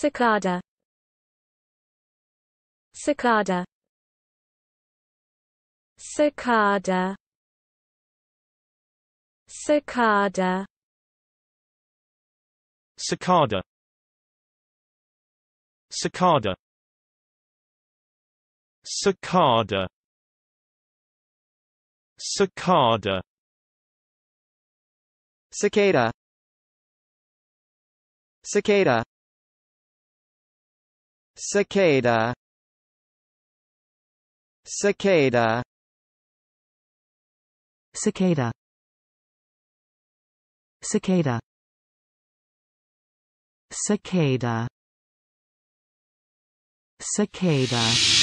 Cicada Cicada Cicada Cicada Cicada Cicada Cicada Cicada Cicada Cicada cicada cicada cicada cicada cicada cicada